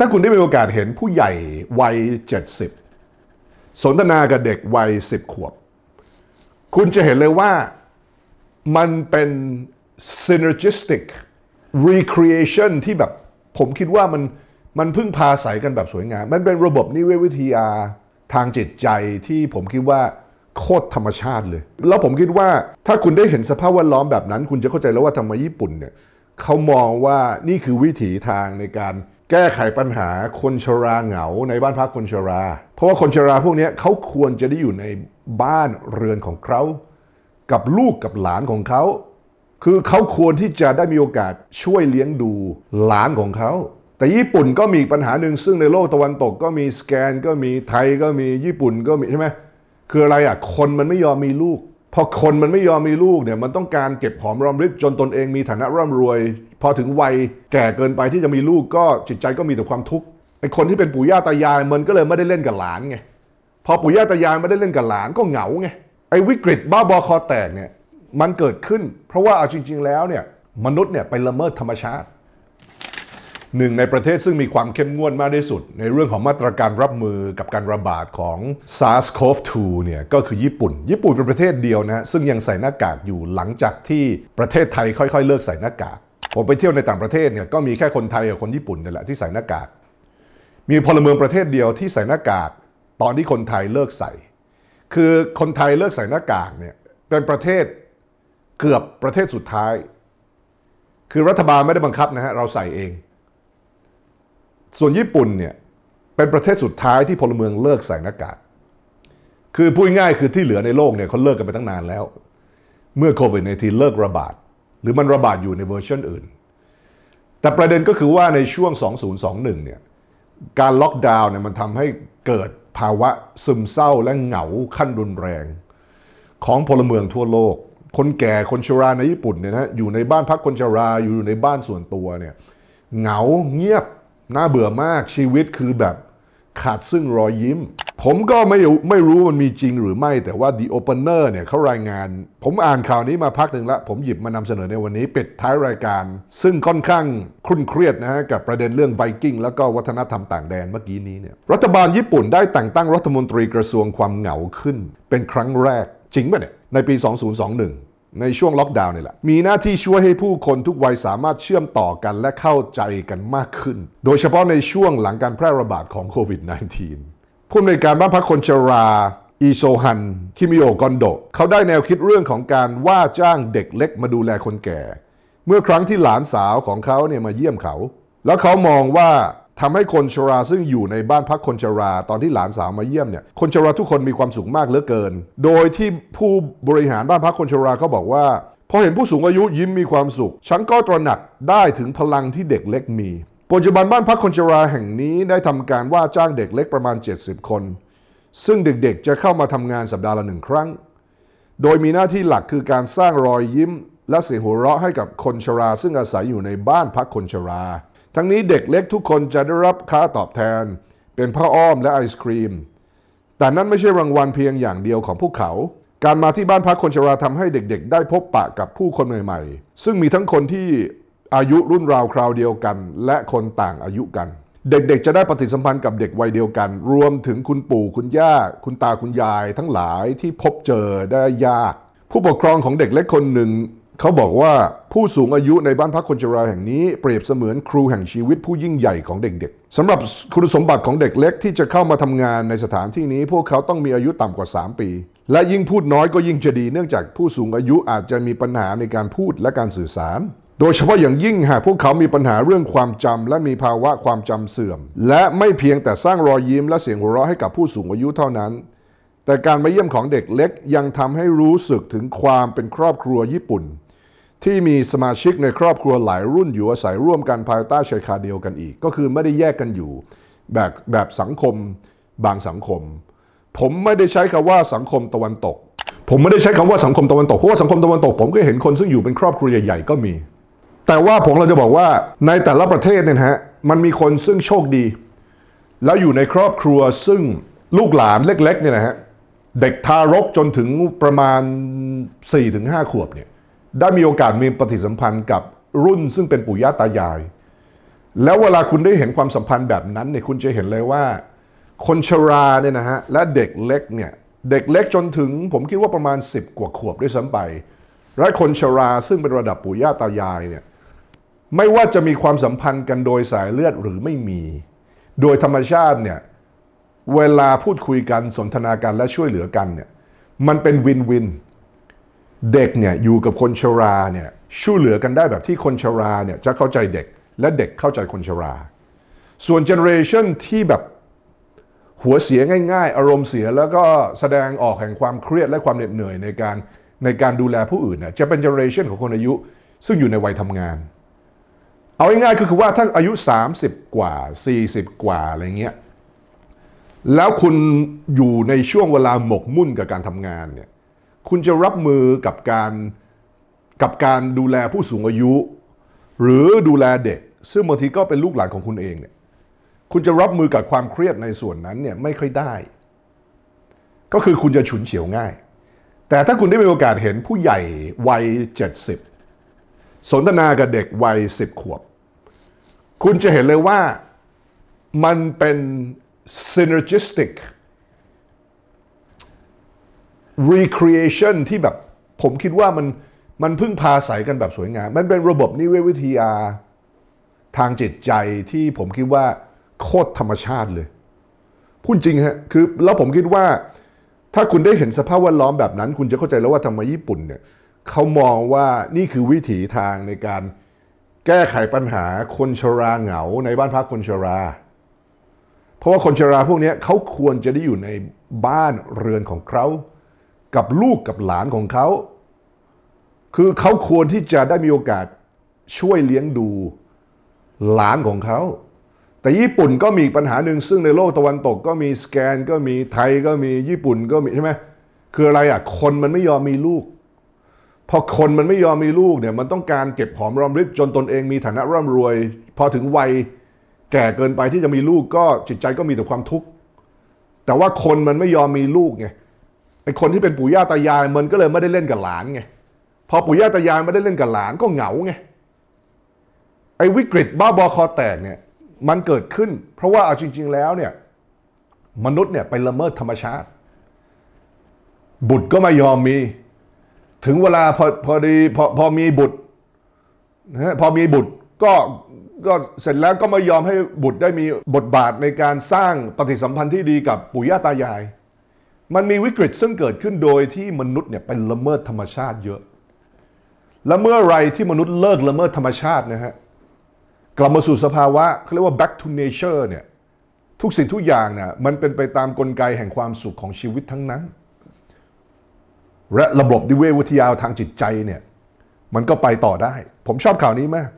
ถ้าคุณได้มีโอกาสเห็นผู้ใหญ่ วัย 70 สนทนากับเด็ก วัย 10 ขวบ คุณจะเห็นเลยว่ามันเป็น synergistic recreation ที่แบบ ผมคิดว่ามันมันพึ่งพาใสกันแบบสวยงามมันเป็นระบบนิเวศวิทยาทางจิตใจที่ผมคิดว่าโคตรธรรมชาติเลย แล้วผมคิดว่าถ้าคุณได้เห็นสภาพแวดล้อมแบบนั้น คุณจะเข้าใจแล้วว่าทำไมญี่ปุ่นเนี่ยเขามองว่านี่คือวิถีทางในการแก้ไขปัญหาคนชราเหงาในบ้านพักคนชรา เพราะว่าคนชราพวกนี้เขาควรจะได้อยู่ในบ้านเรือนของเขากับลูกกับหลานของเขาคือเขาควรที่จะได้มีโอกาสช่วยเลี้ยงดูหลานของเขาแต่ญี่ปุ่นก็มีปัญหาหนึ่งซึ่งในโลกตะวันตกก็มีสแกนก็มีไทยก็มีญี่ปุ่นก็มีใช่ไหมคืออะไรอ่ะคนมันไม่ยอมมีลูกพอคนมันไม่ยอมมีลูกเนี่ยมันต้องการเก็บหอมรอมริบจนตนเองมีฐานะร่ำรวยพอถึงวัยแก่เกินไปที่จะมีลูกก็จิตใจก็มีแต่ความทุกข์ไอ้คนที่เป็นปู่ย่าตายายมันก็เลยไม่ได้เล่นกับหลานไงพอปู่ย่าตายายไม่ได้เล่นกับหลานก็เหงาไงไอ้วิกฤตบ้าบอคอแตกเนี่ยมันเกิดขึ้น เพราะว่าเอาจริงๆแล้วเนี่ยมนุษย์เนี่ยไปละเมิดธรรมชาติหนึ่งในประเทศซึ่งมีความเข้มงวดมากที่สุด ในเรื่องของมาตรการรับมือกับการระบาดของ SARS-CoV-2 เนี่ยก็คือญี่ปุ่น ญี่ปุ่นเป็นประเทศเดียวนะซึ่งยังใส่หน้ากากอยู่หลังจากที่ประเทศไทยค่อยๆ เลิกใส่หน้ากากผมไปเที่ยวในต่างประเทศเนี่ยก็มีแค่คนไทยกับคนญี่ปุ่นนี่แหละที่ใส่หน้ากาก มีพลเมืองประเทศเดียวที่ใส่หน้ากากตอนที่คนไทยเลิกใส่ คือคนไทยเลิกใส่หน้ากากเนี่ยเป็นประเทศเกือบประเทศสุดท้าย คือรัฐบาลไม่ได้บังคับนะฮะเราใส่เอง ส่วนญี่ปุ่นเนี่ยเป็นประเทศสุดท้ายที่พลเมืองเลิกใส่หน้ากากคือพูดง่ายคือที่เหลือในโลกเนี่ยเขาเลิกกันไปตั้งนานแล้ว เมื่อโควิดในทีเลิกระบาดหรือมันระบาดอยู่ในเวอร์ชันอื่น แต่ประเด็นก็คือว่าในช่วง 2021 เนี่ย การล็อกดาวน์เนี่ยมันทำให้เกิดภาวะซึมเศร้าและเหงาขั้นรุนแรง ของพลเมืองทั่วโลก คนแก่คนชราในญี่ปุ่นเนี่ยนะอยู่ในบ้านพักคนชราอยู่ในบ้านส่วนตัวเนี่ย เหงาเงียบน่าเบื่อมากชีวิตคือแบบขาดซึ่งรอยยิ้มผมก็ไม่ไม่รู้มันมีจริงหรือไม่ แต่ว่า The Opener เนี่ยเขารายงาน ผมอ่านข่าวนี้มาพักหนึ่งละผมหยิบมานำเสนอในวันนี้ปิดท้ายรายการ ซึ่งค่อนข้างคุ้นเครียดนะฮะกับประเด็นเรื่องไวกิ้งแล้วก็วัฒนธรรมต่างแดนเมื่อกี้นี้เนี่ยรัฐบาลญี่ปุ่นได้แต่งตั้งรัฐมนตรีกระทรวงความเหงาขึ้น เป็นครั้งแรกจริงป่ะเนี่ยในปี 2021 ในช่วงล็อกดาวน์นี่แหละมีหน้าที่ช่วยให้ผู้คนทุกวัยสามารถเชื่อมต่อกันและเข้าใจกันมากขึ้น โดยเฉพาะในช่วงหลังการแพร่ระบาดของโควิด -19 ผู้อำนวยการบ้านพักคนชรา อีโซฮันคิมิโอกอนโดเขาได้แนวคิดเรื่องของการว่าจ้างเด็กเล็กมาดูแลคนแก่ เมื่อครั้งที่หลานสาวของเขาเนี่ยมาเยี่ยมเขา แล้วเขามองว่าทำให้คนชราซึ่งอยู่ในบ้านพักคนชราตอนที่หลานสาวมาเยี่ยมเนี่ยคนชราทุกคนมีความสุขมากเหลือเกิน โดยที่ผู้บริหารบ้านพักคนชราเขาบอกว่าพอเห็นผู้สูงอายุยิ้มมีความสุขฉันก็ตระหนักได้ถึงพลังที่เด็กเล็กมีปัจจุบันบ้านพักคนชราแห่งนี้ได้ทำการว่าจ้างเด็กเล็ก ประมาณ 70 คน ซึ่งเด็กๆจะเข้ามาทำงานสัปดาห์ละหนึ่งครั้ง โดยมีหน้าที่หลักคือการสร้างรอยยิ้ม และเสียงหัวเราะให้กับคนชรา ซึ่งอาศัยอยู่ในบ้านพักคนชรา ทั้งนี้เด็กเล็กทุกคนจะได้รับค่าตอบแทนเป็นผ้าอ้อมและไอศครีม แต่นั่นไม่ใช่รางวัลเพียงอย่างเดียวของพวกเขา การมาที่บ้านพักคนชราทำให้เด็กๆ ได้พบปะกับผู้คนใหม่ๆซึ่งมีทั้งคนที่อายุรุ่นราวคราวเดียวกัน และคนต่างอายุกัน เด็กๆ จะได้ปฏิสัมพันธ์กับเด็กวัยเดียวกัน รวมถึงคุณปู่คุณย่าคุณตาคุณยาย ทั้งหลายที่พบเจอได้ยาก ผู้ปกครองของเด็กเล็กคนหนึ่งเขาบอกว่าผู้สูงอายุในบ้านพักคนชราแห่งนี้เปรียบเสมือนครูแห่งชีวิตผู้ยิ่งใหญ่ของเด็ก ๆสำหรับคุณสมบัติของเด็กเล็กที่จะเข้ามาทำงานในสถานที่นี้ พวกเขาต้องมีอายุต่ำกว่า 3 ปี และยิ่งพูดน้อยก็ยิ่งจะดีเนื่องจากผู้สูงอายุอาจจะมีปัญหาในการพูดและการสื่อสารโดยเฉพาะอย่างยิ่งหากพวกเขามีปัญหาเรื่องความจำและมีภาวะความจำเสื่อม และไม่เพียงแต่สร้างรอยยิ้มและเสียงหัวเราะให้กับผู้สูงอายุเท่านั้น แต่การมาเยี่ยมของเด็กเล็กยังทำให้รู้สึกถึงความเป็นครอบครัวญี่ปุ่น ที่มีสมาชิกในครอบครัวหลายรุ่นอยู่อาศัยร่วมกันภายใต้ชายคาเดียวกันอีก ก็คือไม่ได้แยกกันอยู่แบบแบบสังคมบางสังคม ผมไม่ได้ใช้คำว่าสังคมตะวันตก ผมไม่ได้ใช้คำว่าสังคมตะวันตกเพราะว่าสังคมตะวันตก ผมก็เห็นคนซึ่งอยู่เป็นครอบครัวใหญ่ๆก็มีแต่ว่าผมเราจะบอกว่าในแต่ละประเทศเนี่ยฮะมันมีคนซึ่งโชคดี แล้วอยู่ในครอบครัวซึ่งลูกหลานเล็กๆเนี่ยนะฮะเด็กทารกจนถึงประมาณ 4-5 ขวบเนี่ยได้มีโอกาสมีปฏิสัมพันธ์กับรุ่นซึ่งเป็นปู่ย่าตายาย แล้วเวลาคุณได้เห็นความสัมพันธ์แบบนั้นเนี่ยคุณจะเห็นเลยว่า คนชราเนี่ยนะฮะและเด็กเล็กเนี่ยเด็กเล็กจนถึงผมคิดว่าประมาณ 10 กว่าขวบด้วยซ้ำไป และคนชราซึ่งเป็นระดับปู่ย่าตายายเนี่ยไม่ว่าจะมีความสัมพันธ์กันโดยสายเลือดหรือไม่มี โดยธรรมชาติเนี่ย เวลาพูดคุยกันสนทนากันและช่วยเหลือกันเนี่ย มันเป็นวินวิน เด็กเนี่ยอยู่กับคนชราเนี่ยช่วยเหลือกันได้แบบที่คนชราเนี่ยจะเข้าใจเด็กและเด็กเข้าใจคนชรา ส่วนเจเนอเรชันที่แบบหัวเสียง่ายๆ อารมณ์เสียแล้วก็แสดงออกแห่งความเครียดและความเหน็ดเหนื่อยในการในการดูแลผู้อื่นเนี่ยจะเป็นเจเนอเรชันของคนอายุซึ่งอยู่ในวัยทำงานเอาง่ายๆก็คือว่าถ้าอายุ 30 กว่า 40 กว่าอะไรเงี้ย แล้วคุณอยู่ในช่วงเวลาหมกมุ่นกับการทำงานเนี่ย คุณจะรับมือกับการกับการดูแลผู้สูงอายุ หรือดูแลเด็ก ซึ่งบางทีก็เป็นลูกหลานของคุณเองเนี่ย คุณจะรับมือกับความเครียดในส่วนนั้นเนี่ยไม่ค่อยได้ ก็คือคุณจะฉุนเฉียวง่าย แต่ถ้าคุณได้มีโอกาสเห็นผู้ใหญ่วัย 70สนทนากับเด็ก วัยสิบขวบ คุณจะเห็นเลยว่ามันเป็น synergistic recreation ที่แบบ ผมคิดว่ามันมันพึ่งพาใสกันแบบสวยงามมันเป็นระบบนิเวศวิทยาทางจิตใจที่ผมคิดว่าโคตรธรรมชาติเลย พูดจริงฮะคือแล้วผมคิดว่าถ้าคุณได้เห็นสภาพแวดล้อมแบบนั้น คุณจะเข้าใจแล้วว่าทำไมญี่ปุ่นเนี่ยเขามองว่านี่คือวิถีทางในการแก้ไขปัญหาคนชราเหงา ในบ้านพักคนชรา เพราะว่าคนชราพวกนี้เขาควรจะได้อยู่ในบ้านเรือนของเขากับลูกกับหลานของเขาคือเขาควรที่จะได้มีโอกาสช่วยเลี้ยงดูหลานของเขา แต่ญี่ปุ่นก็มีปัญหาหนึ่งซึ่งในโลกตะวันตกก็มีสแกนก็มีไทยก็มีญี่ปุ่นก็มีใช่ไหมคืออะไรอ่ะคนมันไม่ยอมมีลูกพอคนมันไม่ยอมมีลูกเนี่ย มันต้องการเก็บหอมรอมริบจนตนเอง มีฐานะร่ำรวย พอถึงวัยแก่เกินไปที่จะมีลูกก็จิตใจก็มีแต่ความทุกข์ แต่ว่าคนมันไม่ยอมมีลูกไงไอคนที่เป็นปู่ย่าตายายมันก็เลยไม่ได้เล่นกับหลานไงพอปู่ย่าตายายไม่ได้เล่นกับหลานก็เหงาไงไอวิกฤตบ้าบอคอแตกเนี่ยมันเกิดขึ้น เพราะว่าเอาจริง ๆแล้วเนี่ยมนุษย์เนี่ยไปละเมิดธรรมชาติ บุตรก็ไม่ยอมมีถึงเวลาพอพอดีพอพอมีบุตรนะพอมีบุตรก็ก็เสร็จแล้วก็ไม่ยอมให้บุตรได้มีบทบาทในการสร้างปฏิสัมพันธ์ที่ดีกับปู่ย่าตายาย มันมีวิกฤตซึ่งเกิดขึ้นโดยที่มนุษย์เนี่ยเป็นละเมิดธรรมชาติเยอะ และเมื่อไรที่มนุษย์เลิกละเมิดธรรมชาตินะฮะกลับมาสู่สภาวะเขาเรียกว่า back to nature เนี่ยทุกสิ่งทุกอย่างเนี่ยมันเป็นไปตามกลไกแห่งความสุขของชีวิตทั้งนั้นและระบบนิเวศวิทยาทางจิตใจเนี่ย มันก็ไปต่อได้ ผมชอบข่าวนี้มาก